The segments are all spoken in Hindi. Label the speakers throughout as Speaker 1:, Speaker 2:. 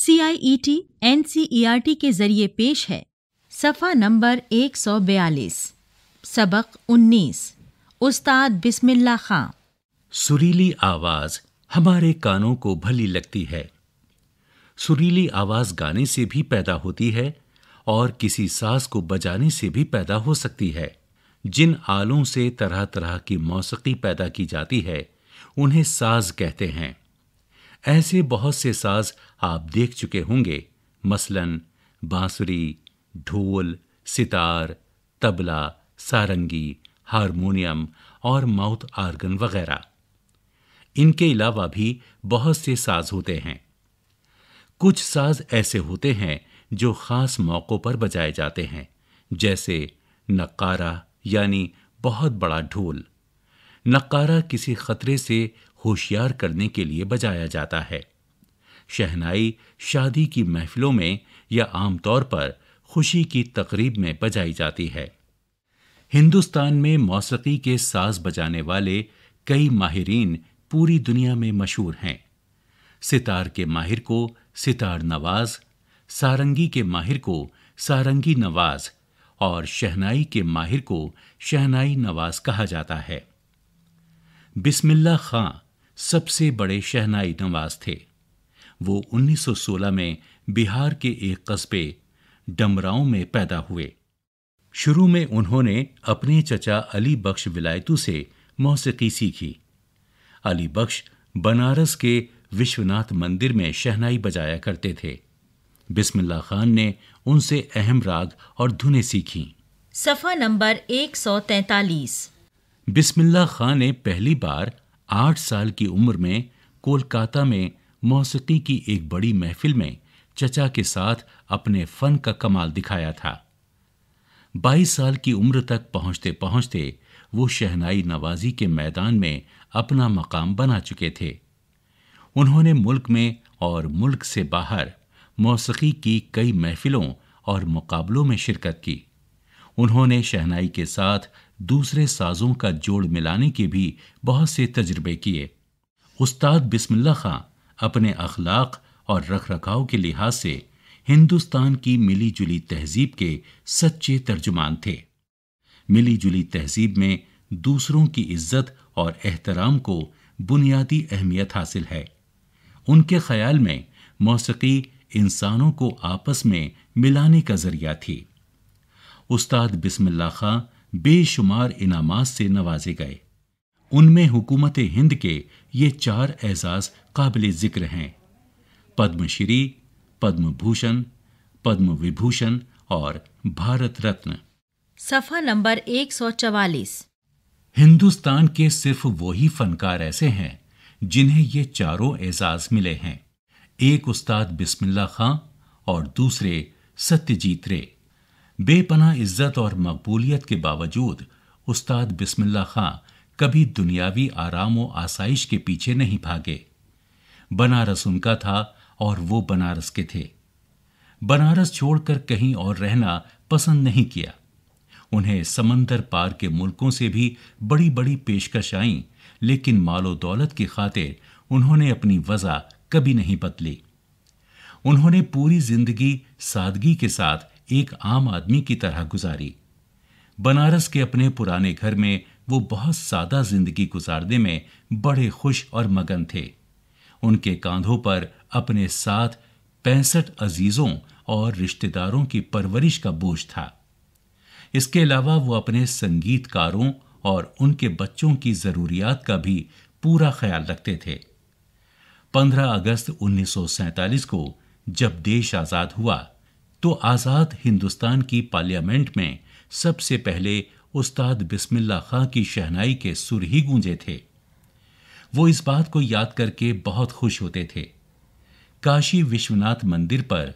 Speaker 1: C I E T N C E R T के जरिए पेश है सफ़ा नंबर 142 सबक 19 उस्ताद बिस्मिल्ला खां
Speaker 2: सुरीली आवाज़ हमारे कानों को भली लगती है सुरीली आवाज़ गाने से भी पैदा होती है और किसी सास को बजाने से भी पैदा हो सकती है जिन आलों से तरह तरह की मौसकी पैदा की जाती है उन्हें साज कहते हैं ऐसे बहुत से साज आप देख चुके होंगे मसलन बांसुरी ढोल सितार तबला सारंगी हारमोनियम और माउथ आर्गन वगैरह इनके अलावा भी बहुत से साज होते हैं कुछ साज ऐसे होते हैं जो ख़ास मौक़ों पर बजाए जाते हैं जैसे नकारा यानी बहुत बड़ा ढोल नक्कारा किसी खतरे से होशियार करने के लिए बजाया जाता है शहनाई शादी की महफिलों में या आमतौर पर खुशी की तकरीब में बजाई जाती है हिंदुस्तान में मौसीकी के साज बजाने वाले कई माहरीन पूरी दुनिया में मशहूर हैं सितार के माहिर को सितार नवाज सारंगी के माहिर को सारंगी नवाज और शहनाई के माहिर को शहनाई नवाज कहा जाता है बिस्मिल्ला खां सबसे बड़े शहनाई नवाज थे वो 1916 में बिहार के एक कस्बे डमराव में पैदा हुए शुरू में उन्होंने अपने चचा अली बख्श विलायतू से मौसीकी सीखी अली बख्श बनारस के विश्वनाथ मंदिर में शहनाई बजाया करते थे बिस्मिल्ला खान ने उनसे अहम राग और धुनें सीखी
Speaker 1: सफ़ा नंबर 143
Speaker 2: बिस्मिल्ला खान ने पहली बार आठ साल की उम्र में कोलकाता में मौसीकी की एक बड़ी महफिल में चचा के साथ अपने फन का कमाल दिखाया था बाईस साल की उम्र तक पहुंचते पहुंचते वो शहनाई नवाजी के मैदान में अपना मकाम बना चुके थे उन्होंने मुल्क में और मुल्क से बाहर मौसीकी की कई महफिलों और मुकाबलों में शिरकत की उन्होंने शहनाई के साथ दूसरे साजों का जोड़ मिलाने के भी बहुत से तजर्बे किए उस्ताद बिस्मिल्ला खां अपने अखलाक और रख रखाव के लिहाज से हिंदुस्तान की मिली जुली तहजीब के सच्चे तर्जुमान थे मिली जुली तहजीब में दूसरों की इज्जत और एहतराम को बुनियादी अहमियत हासिल है उनके ख्याल में मौसीकी इंसानों को आपस में मिलाने का जरिया थी उस्ताद बिस्मिल्ला खां बेशुमार इनाम से नवाजे गए उनमें हुकूमत हिंद के ये चार एजाज काबिल ज़िक्र हैं पद्मश्री पद्म भूषण पद्म विभूषण और भारत रत्न
Speaker 1: सफ़ा नंबर 144
Speaker 2: हिंदुस्तान के सिर्फ वही फनकार ऐसे हैं जिन्हें ये चारों एजाज मिले हैं एक उस्ताद बिस्मिल्ला खां और दूसरे सत्यजीत रे बेपना इज्जत और मकबूलियत के बावजूद उस्ताद बिस्मिल्ला खां कभी दुनियावी आराम व आसाइश के पीछे नहीं भागे बनारस उनका था और वो बनारस के थे बनारस छोड़कर कहीं और रहना पसंद नहीं किया उन्हें समंदर पार के मुल्कों से भी बड़ी बड़ी पेशकश आई लेकिन मालो दौलत की खातिर उन्होंने अपनी वजह कभी नहीं बदली उन्होंने पूरी जिंदगी सादगी के साथ एक आम आदमी की तरह गुजारी बनारस के अपने पुराने घर में वो बहुत सादा जिंदगी गुजारने में बड़े खुश और मगन थे उनके कांधों पर अपने साथ पैंसठ अजीजों और रिश्तेदारों की परवरिश का बोझ था इसके अलावा वो अपने संगीतकारों और उनके बच्चों की ज़रूरियात का भी पूरा ख्याल रखते थे 15 अगस्त 1947 को जब देश आज़ाद हुआ तो आज़ाद हिंदुस्तान की पार्लियामेंट में सबसे पहले उस्ताद बिस्मिल्ला खां की शहनाई के सुर ही गूंजे थे वो इस बात को याद करके बहुत खुश होते थे काशी विश्वनाथ मंदिर पर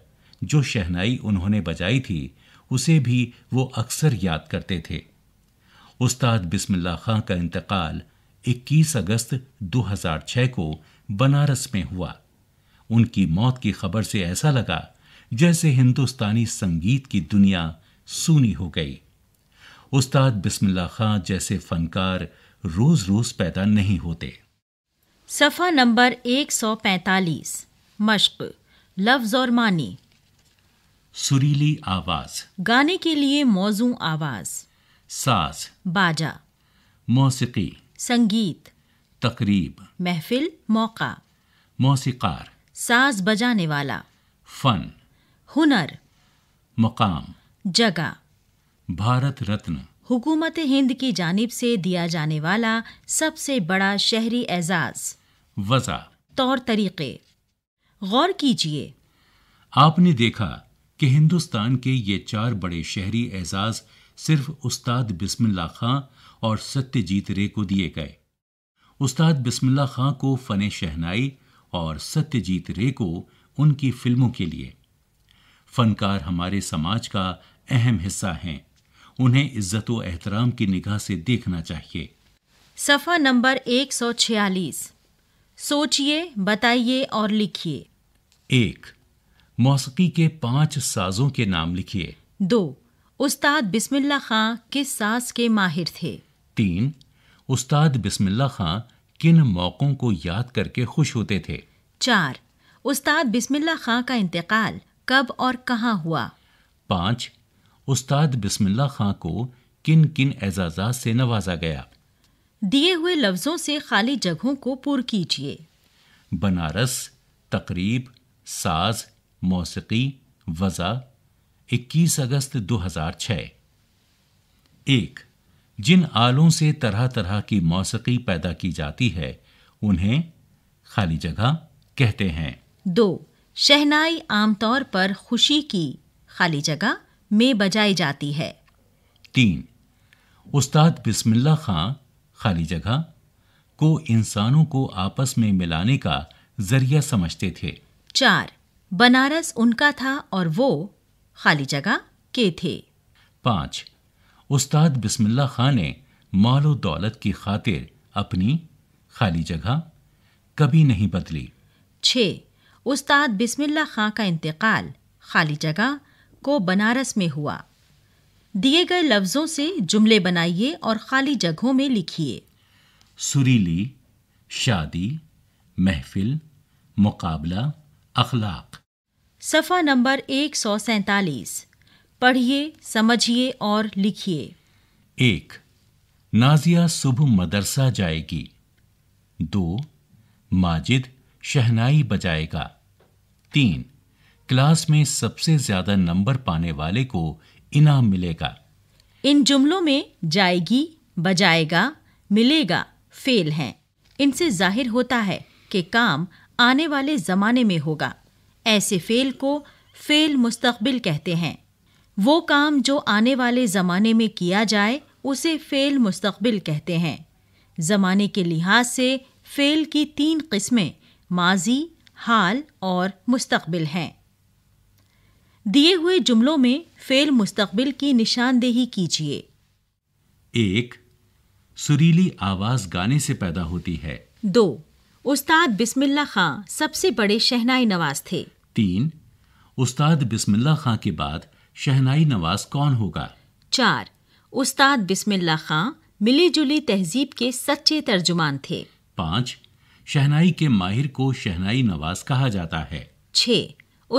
Speaker 2: जो शहनाई उन्होंने बजाई थी उसे भी वो अक्सर याद करते थे उस्ताद बिस्मिल्ला खां का इंतकाल 21 अगस्त 2006 को बनारस में हुआ उनकी मौत की खबर से ऐसा लगा जैसे हिंदुस्तानी संगीत की दुनिया सूनी हो गई उस्ताद बिस्मिल्ला खां जैसे फनकार रोज रोज पैदा नहीं होते
Speaker 1: सफ़ा नंबर 145 मश्क लफ्ज़ और मानी
Speaker 2: सुरीली आवाज
Speaker 1: गाने के लिए मौजू आवाज साज बाजा मौसीकी संगीत तकरीब महफिल मौका
Speaker 2: मौसीकार
Speaker 1: साज बजाने वाला फन हुनर मकाम जगह
Speaker 2: भारत रत्न
Speaker 1: हुकूमत हिंद की जानिब से दिया जाने वाला सबसे बड़ा शहरी एजाज वजह तौर तरीके गौर कीजिए
Speaker 2: आपने देखा कि हिंदुस्तान के ये चार बड़े शहरी एजाज सिर्फ उस्ताद बिस्मिल्ला खां और सत्यजीत रे को दिए गए उस्ताद बिस्मिल्ला खां को फने शहनाई और सत्यजीत रे को उनकी फिल्मों के लिए फनकार हमारे समाज का अहम हिस्सा हैं उन्हें इज्जत व एहतराम की निगाह से देखना चाहिए
Speaker 1: सफ़ा नंबर 146 सोचिए बताइए और लिखिए
Speaker 2: एक मौसीकी के पांच साजों के नाम लिखिए
Speaker 1: दो उस्ताद बिस्मिल्ला खां किस साज के माहिर थे
Speaker 2: तीन उस्ताद बिस्मिल्ला खां किन मौक़ों को याद करके खुश होते थे
Speaker 1: चार उस्ताद बिस्मिल्ला खां का इंतकाल कब और कहाँ हुआ
Speaker 2: पाँच उस्ताद बिस्मिल्ला खां को किन किन एजाजा से नवाजा गया
Speaker 1: दिए हुए लफ्ज़ों से खाली जगहों को पुर कीजिए
Speaker 2: बनारस तकरीब साज मौसीकी वज़ा 21 अगस्त 2006 एक जिन आलों से तरह तरह की मौसी पैदा की जाती है उन्हें खाली जगह कहते हैं
Speaker 1: दो शहनाई आमतौर पर खुशी की खाली जगह में बजाई जाती है
Speaker 2: तीन उस्ताद बिस्मिल्ला खां खाली जगह को इंसानों को आपस में मिलाने का जरिया समझते थे
Speaker 1: चार बनारस उनका था और वो खाली जगह के थे
Speaker 2: पाँच उस्ताद बिस्मिल्ला खां ने मालो दौलत की खातिर अपनी खाली जगह कभी नहीं बदली
Speaker 1: छः उस्ताद बिस्मिल्ला खां का इंतकाल खाली जगह को बनारस में हुआ दिए गए लफ्ज़ों से जुमले बनाइए और खाली जगहों में लिखिए
Speaker 2: सुरीली शादी महफिल मुकाबला अखलाक
Speaker 1: सफ़ा नंबर एक सौ सैतालीस पढ़िए समझिए और
Speaker 2: लिखिए एक नाजिया सुबह मदरसा जाएगी दो माजिद शहनाई बजाएगा तीन क्लास में सबसे ज्यादा नंबर पाने वाले को इनाम मिलेगा
Speaker 1: इन जुमलों में जाएगी बजाएगा मिलेगा फेल हैं इनसे जाहिर होता है कि काम आने वाले ज़माने में होगा ऐसे फेल को फेल मुस्तकबिल कहते हैं वो काम जो आने वाले ज़माने में किया जाए उसे फेल मुस्तकबिल कहते हैं ज़माने के लिहाज से फेल की तीन किस्में माजी हाल और मुस्तबिल हैं दिए हुए जुमलों में फेल मुस्तबिल की निशानदेही कीजिए
Speaker 2: एक सुरीली आवाज गाने से पैदा होती है
Speaker 1: दो उस्ताद बिस्मिल्ला खां सबसे बड़े शहनाई नवाज थे
Speaker 2: तीन उस्ताद बिस्मिल्ला खां के बाद शहनाई नवाज कौन होगा
Speaker 1: चार उस्ताद बिस्मिल्ला खां मिली जुली तहजीब के सच्चे तर्जुमान थे
Speaker 2: पाँच शहनाई के माहिर को शहनाई नवाज कहा जाता है
Speaker 1: छ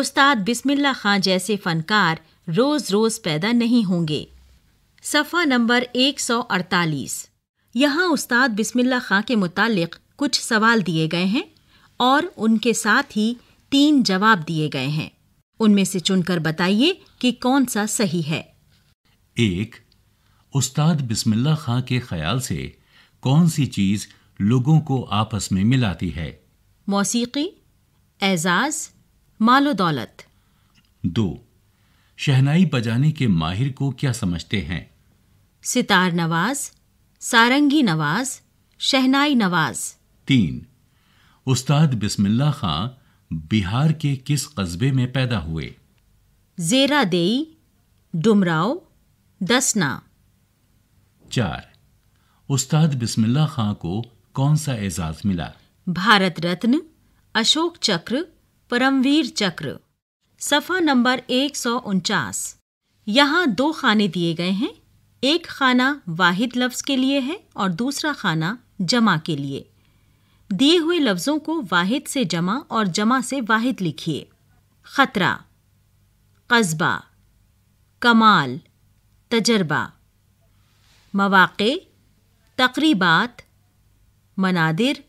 Speaker 1: उस्ताद बिस्मिल्ला खान जैसे फनकार रोज रोज पैदा नहीं होंगे सफ़ा नंबर 148 यहाँ उस्ताद बिस्मिल्ला खां के मुतालिक कुछ सवाल दिए गए हैं और उनके साथ ही तीन जवाब दिए गए हैं उनमें से चुनकर बताइए कि कौन सा सही है
Speaker 2: एक उस्ताद बिस्मिल्ला खां के ख्याल से कौन सी चीज़ लोगों को आपस में मिलाती है
Speaker 1: मौसीकी एजाज मालो
Speaker 2: दौलत दो शहनाई बजाने के माहिर को क्या समझते हैं
Speaker 1: सितार नवाज सारंगी नवाज शहनाई नवाज
Speaker 2: तीन उस्ताद बिस्मिल्ला खां बिहार के किस कस्बे में पैदा हुए
Speaker 1: जेरा देई डुमराव दसना
Speaker 2: चार उस्ताद बिस्मिल्ला खां को कौन सा एजाज मिला
Speaker 1: भारत रत्न अशोक चक्र परमवीर चक्र सफ़ा नंबर एक सौ उनचास यहाँ दो खाने दिए गए हैं एक खाना वाहिद लफ्ज़ के लिए है और दूसरा खाना जमा के लिए दिए हुए लफ्ज़ों को वाहिद से जमा और जमा से वाहिद लिखिए ख़तरा कस्बा कमाल तजर्बा मवाक़े तकरीबात मनादिर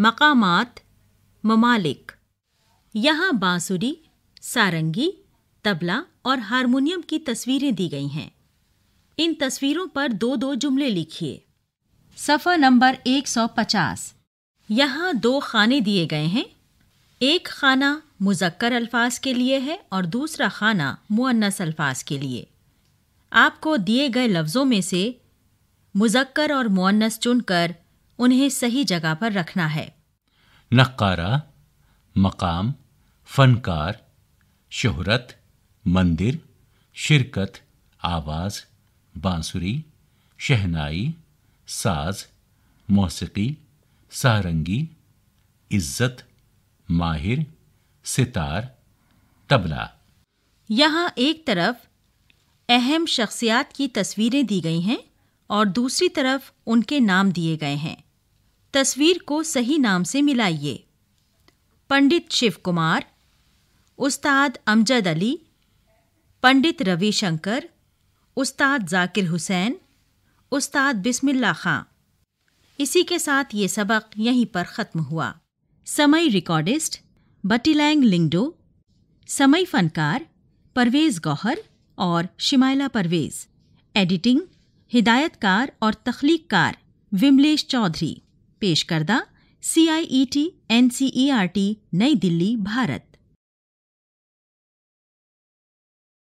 Speaker 1: मकामात ममालिक यहाँ बांसुरी सारंगी तबला और हारमोनियम की तस्वीरें दी गई हैं इन तस्वीरों पर दो दो जुमले लिखिए सफ़र नंबर 150 यहाँ दो खाने दिए गए हैं एक खाना मुजक्कर अल्फाज के लिए है और दूसरा खाना मुअन्नस अल्फाज के लिए आपको दिए गए लफ्ज़ों में से मुजक्कर और मुअन्नस चुनकर उन्हें सही जगह पर रखना है
Speaker 2: नक्कारा मकाम फनकार शोहरत मंदिर शिरकत आवाज़ बांसुरी शहनाई साज मौसीकी सारंगी इज्जत माहिर सितार तबला
Speaker 1: यहाँ एक तरफ अहम शख्सियात की तस्वीरें दी गई हैं और दूसरी तरफ उनके नाम दिए गए हैं तस्वीर को सही नाम से मिलाइए पंडित शिव कुमार उस्ताद अमजद अली पंडित रविशंकर उस्ताद जाकिर हुसैन उस्ताद बिस्मिल्ला खां इसी के साथ ये सबक यहीं पर ख़त्म हुआ समय रिकॉर्डिस्ट बटीलैंग लिंगडो समय फ़नकार परवेज़ गौहर और शिमाइला परवेज़ एडिटिंग हिदायतकार और तख्लीकार विमलेश चौधरी पेश करदा C I E e T N C E e R T Nai Delhi Bharat